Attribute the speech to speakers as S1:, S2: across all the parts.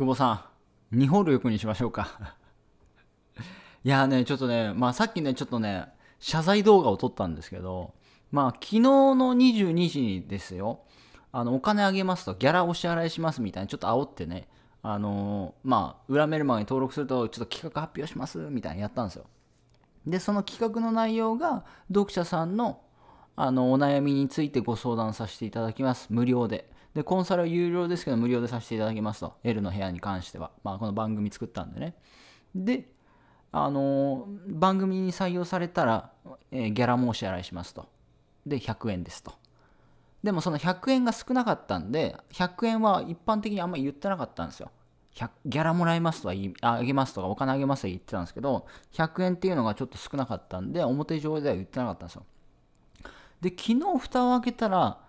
S1: 久保さん、2ホルにしましょうか いやね、ちょっとね、まあさっきね、ちょっとね、謝罪動画を撮ったんですけど、まあ昨日の22時にですよ、あの、お金あげますと、ギャラお支払いしますみたいな、ちょっと煽ってね、あのー、まあ、裏メルマに登録すると、ちょっと企画発表しますみたいなやったんですよ。で、その企画の内容が、読者さんの、あの、お悩みについてご相談させていただきます。無料で。で、コンサルは有料ですけど、無料でさせていただきますと。L の部屋に関しては。まあ、この番組作ったんでね。で、あのー、番組に採用されたら、えー、ギャラ申し払いしますと。で、100円ですと。でもその100円が少なかったんで、100円は一般的にあんまり言ってなかったんですよ。ギャラもらいますとは言い、あげますとか、お金あげますとは言ってたんですけど、100円っていうのがちょっと少なかったんで、表上では言ってなかったんですよ。で、昨日蓋を開けたら、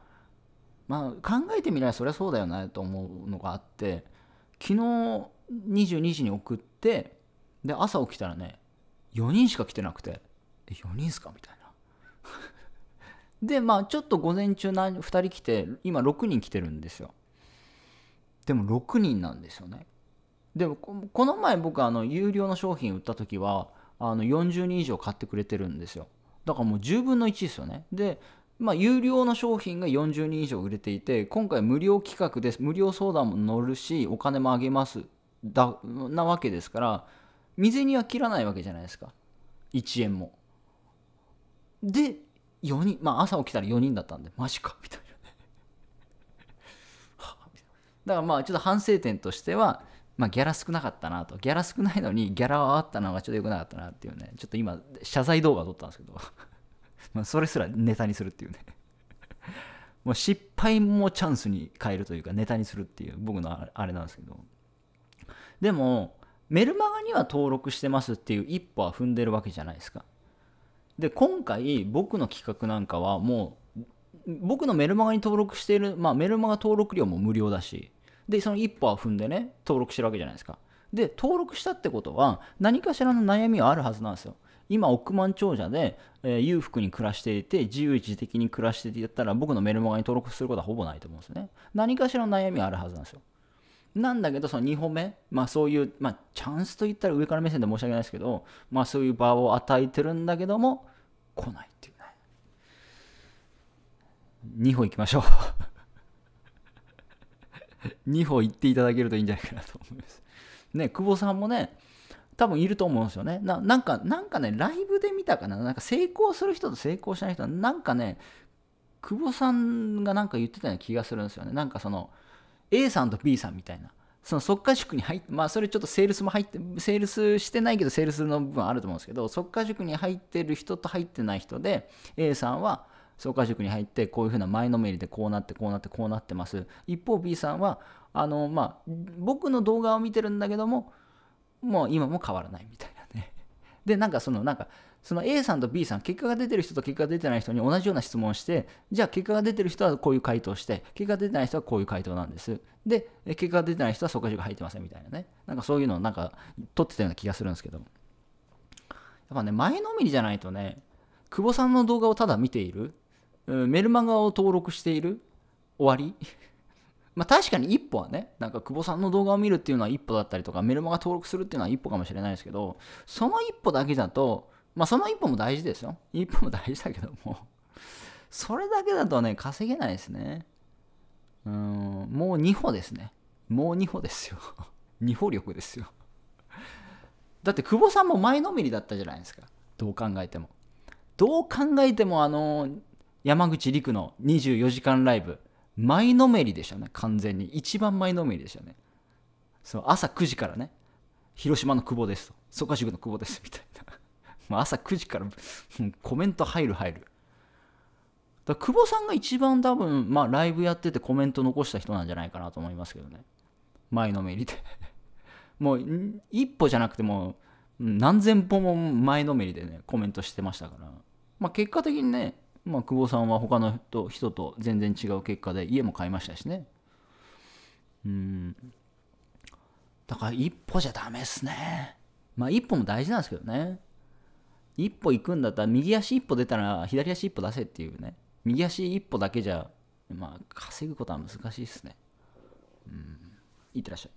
S1: まあ、考えてみればそりゃそうだよなと思うのがあって昨日22時に送ってで朝起きたらね4人しか来てなくてえ4人っすかみたいな でまあちょっと午前中2人来て今6人来てるんですよでも6人なんですよねでもこの前僕あの有料の商品売った時はあの40人以上買ってくれてるんですよだからもう10分の1ですよねでまあ、有料の商品が40人以上売れていて、今回無料企画です。無料相談も乗るし、お金もあげます。だ、なわけですから、未然には切らないわけじゃないですか。1円も。で、4人、まあ朝起きたら4人だったんで、マジか、みたいなねはあ。だからまあちょっと反省点としては、まあ、ギャラ少なかったなと。ギャラ少ないのにギャラはあったのがちょっと良くなかったなっていうね、ちょっと今謝罪動画撮ったんですけど まあ、それすらネタにするっていうね もう失敗もチャンスに変えるというかネタにするっていう僕のあれなんですけどでもメルマガには登録してますっていう一歩は踏んでるわけじゃないですかで今回僕の企画なんかはもう僕のメルマガに登録している、まあ、メルマガ登録料も無料だしでその一歩は踏んでね登録してるわけじゃないですかで登録したってことは何かしらの悩みはあるはずなんですよ今億万長者で、えー、裕福に暮らしていて自由自的に暮らしていたら僕のメルマガに登録することはほぼないと思うんですよね何かしらの悩みはあるはずなんですよなんだけどその2歩目、まあ、そういう、まあ、チャンスといったら上から目線で申し訳ないですけど、まあ、そういう場を与えてるんだけども来ないっていうね2歩行きましょう2 歩行っていただけるといいんじゃないかなと思いますね久保さんもね多分いると思うんですよねな。なんか、なんかね、ライブで見たかな。なんか成功する人と成功しない人は、なんかね、久保さんがなんか言ってたような気がするんですよね。なんかその、A さんと B さんみたいな。その即価塾に入って、まあそれちょっとセールスも入って、セールスしてないけどセールスの部分あると思うんですけど、即価塾に入ってる人と入ってない人で、A さんは即価塾に入ってこういうふうな前のめりでこうなってこうなってこうなってます。一方 B さんは、あの、まあ僕の動画を見てるんだけども、もう今も変わらないみたいなね。で、なんかその、なんか、その A さんと B さん、結果が出てる人と結果が出てない人に同じような質問をして、じゃあ結果が出てる人はこういう回答して、結果が出てない人はこういう回答なんです。で、結果が出てない人はそこじが入ってませんみたいなね。なんかそういうのをなんか取ってたような気がするんですけど。やっぱね、前のめりじゃないとね、久保さんの動画をただ見ている、メルマガを登録している、終わりまあ、確かに一歩はね、なんか久保さんの動画を見るっていうのは一歩だったりとか、メルマガ登録するっていうのは一歩かもしれないですけど、その一歩だけだと、まあその一歩も大事ですよ。一歩も大事だけどもそれだけだとね、稼げないですね。うん、もう二歩ですね。もう二歩ですよ。二歩力ですよ。だって久保さんも前のめりだったじゃないですか。どう考えても。どう考えてもあの、山口陸の24時間ライブ。前のめりでしたね完全に一番前のめりでしたねそう朝9時からね広島の久保ですと蘇我塾の久保ですみたいな ま朝9時からコメント入る入るだ久保さんが一番多分、まあ、ライブやっててコメント残した人なんじゃないかなと思いますけどね前のめりで もう一歩じゃなくても何千歩も前のめりでねコメントしてましたから、まあ、結果的にねまあ、久保さんは他の人人と全然違う結果で家も買いましたしねうんだから一歩じゃダメっすねまあ一歩も大事なんですけどね一歩行くんだったら右足一歩出たら左足一歩出せっていうね右足一歩だけじゃまあ稼ぐことは難しいっすねうんいってらっしゃい